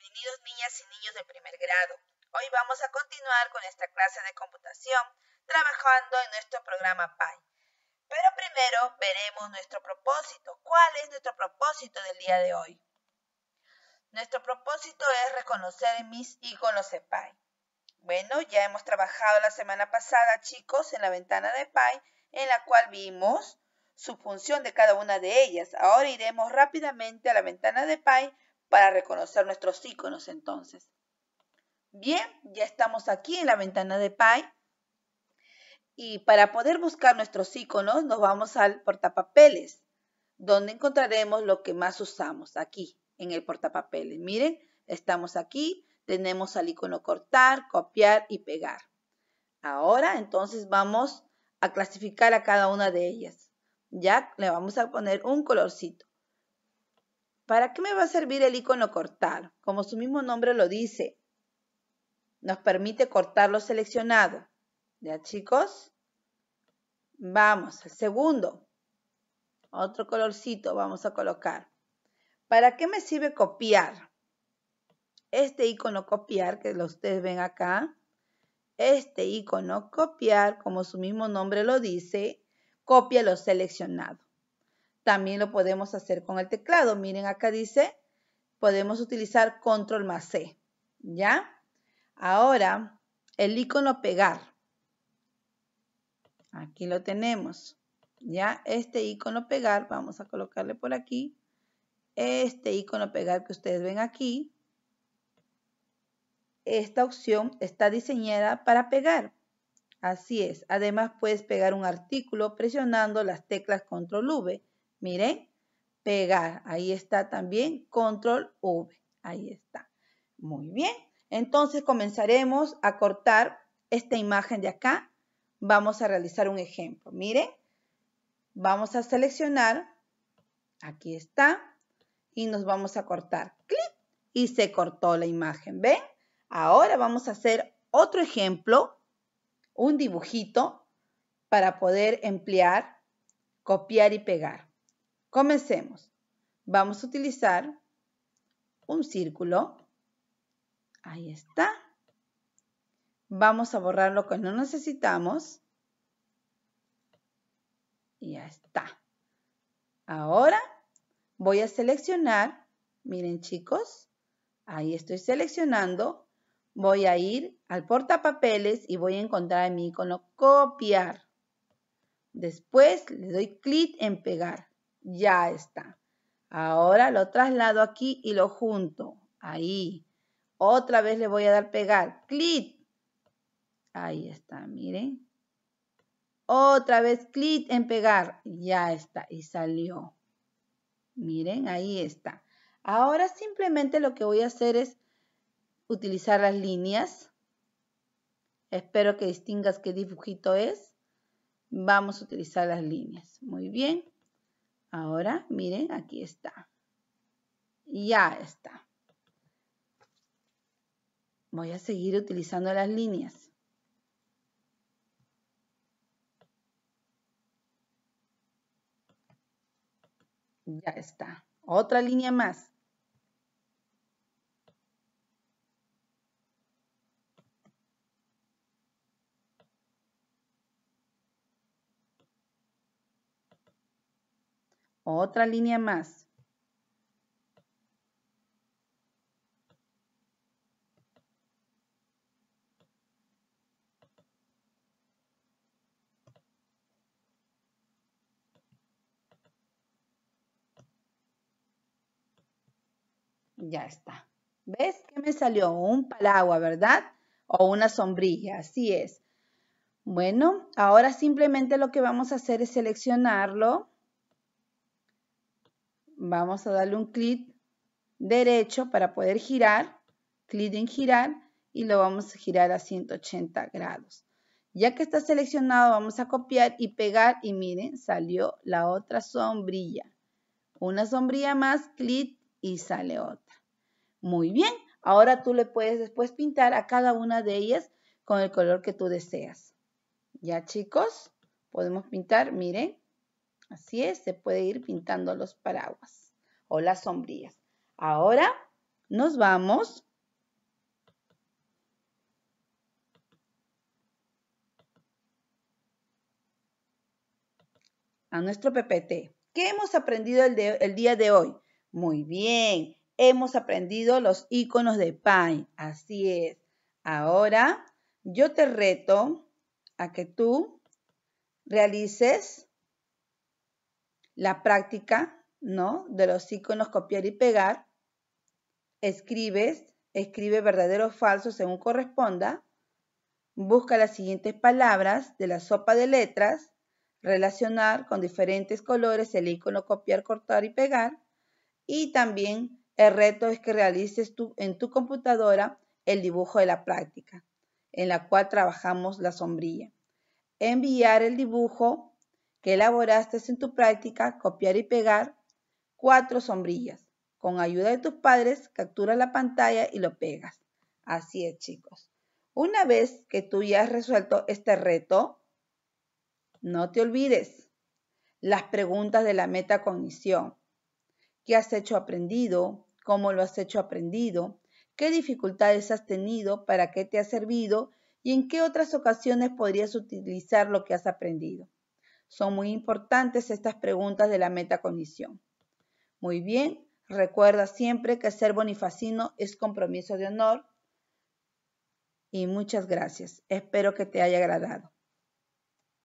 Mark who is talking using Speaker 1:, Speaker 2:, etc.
Speaker 1: Bienvenidos niñas y niños de primer grado. Hoy vamos a continuar con esta clase de computación trabajando en nuestro programa PAI. Pero primero veremos nuestro propósito. ¿Cuál es nuestro propósito del día de hoy? Nuestro propósito es reconocer mis y de Py. Bueno, ya hemos trabajado la semana pasada, chicos, en la ventana de PAI, en la cual vimos su función de cada una de ellas. Ahora iremos rápidamente a la ventana de Py para reconocer nuestros iconos entonces. Bien, ya estamos aquí en la ventana de Pi. Y para poder buscar nuestros iconos nos vamos al portapapeles, donde encontraremos lo que más usamos aquí en el portapapeles. Miren, estamos aquí, tenemos al icono cortar, copiar y pegar. Ahora entonces vamos a clasificar a cada una de ellas. Ya le vamos a poner un colorcito. ¿Para qué me va a servir el icono cortar? Como su mismo nombre lo dice, nos permite cortar lo seleccionado. ¿Ya chicos? Vamos al segundo. Otro colorcito vamos a colocar. ¿Para qué me sirve copiar? Este icono copiar que lo ustedes ven acá. Este icono copiar, como su mismo nombre lo dice, copia lo seleccionado. También lo podemos hacer con el teclado. Miren, acá dice, podemos utilizar control más C. ¿Ya? Ahora, el icono pegar. Aquí lo tenemos. Ya, este icono pegar, vamos a colocarle por aquí. Este icono pegar que ustedes ven aquí. Esta opción está diseñada para pegar. Así es. Además, puedes pegar un artículo presionando las teclas control V Miren, pegar. Ahí está también control V. Ahí está. Muy bien. Entonces comenzaremos a cortar esta imagen de acá. Vamos a realizar un ejemplo. Miren, vamos a seleccionar. Aquí está. Y nos vamos a cortar. Clic. Y se cortó la imagen. ¿Ven? Ahora vamos a hacer otro ejemplo. Un dibujito para poder emplear, copiar y pegar. Comencemos. Vamos a utilizar un círculo. Ahí está. Vamos a borrar lo que no necesitamos. Y ya está. Ahora voy a seleccionar, miren chicos, ahí estoy seleccionando, voy a ir al portapapeles y voy a encontrar mi icono copiar. Después le doy clic en pegar. Ya está. Ahora lo traslado aquí y lo junto. Ahí. Otra vez le voy a dar pegar. Clic. Ahí está, miren. Otra vez clic en pegar. Ya está. Y salió. Miren, ahí está. Ahora simplemente lo que voy a hacer es utilizar las líneas. Espero que distingas qué dibujito es. Vamos a utilizar las líneas. Muy bien. Ahora, miren, aquí está. Ya está. Voy a seguir utilizando las líneas. Ya está. Otra línea más. Otra línea más. Ya está. ¿Ves que me salió? Un palagua, ¿verdad? O una sombrilla, así es. Bueno, ahora simplemente lo que vamos a hacer es seleccionarlo Vamos a darle un clic derecho para poder girar, clic en girar y lo vamos a girar a 180 grados. Ya que está seleccionado, vamos a copiar y pegar y miren, salió la otra sombrilla. Una sombrilla más, clic y sale otra. Muy bien, ahora tú le puedes después pintar a cada una de ellas con el color que tú deseas. Ya chicos, podemos pintar, miren, Así es, se puede ir pintando los paraguas o las sombrillas. Ahora nos vamos a nuestro PPT. ¿Qué hemos aprendido el, día de hoy? Muy bien, hemos aprendido los iconos de Paint. Así es. Ahora yo te reto a que tú realices la práctica, ¿no? De los iconos copiar y pegar. Escribes, escribe verdadero o falso según corresponda. Busca las siguientes palabras de la sopa de letras. Relacionar con diferentes colores el icono copiar, cortar y pegar. Y también el reto es que realices tu, en tu computadora el dibujo de la práctica, en la cual trabajamos la sombrilla. Enviar el dibujo que elaboraste en tu práctica copiar y pegar cuatro sombrillas. Con ayuda de tus padres, captura la pantalla y lo pegas. Así es, chicos. Una vez que tú ya has resuelto este reto, no te olvides las preguntas de la metacognición. ¿Qué has hecho aprendido? ¿Cómo lo has hecho aprendido? ¿Qué dificultades has tenido? ¿Para qué te ha servido? ¿Y en qué otras ocasiones podrías utilizar lo que has aprendido? Son muy importantes estas preguntas de la metacognición. Muy bien, recuerda siempre que ser bonifacino es compromiso de honor. Y muchas gracias. Espero que te haya agradado.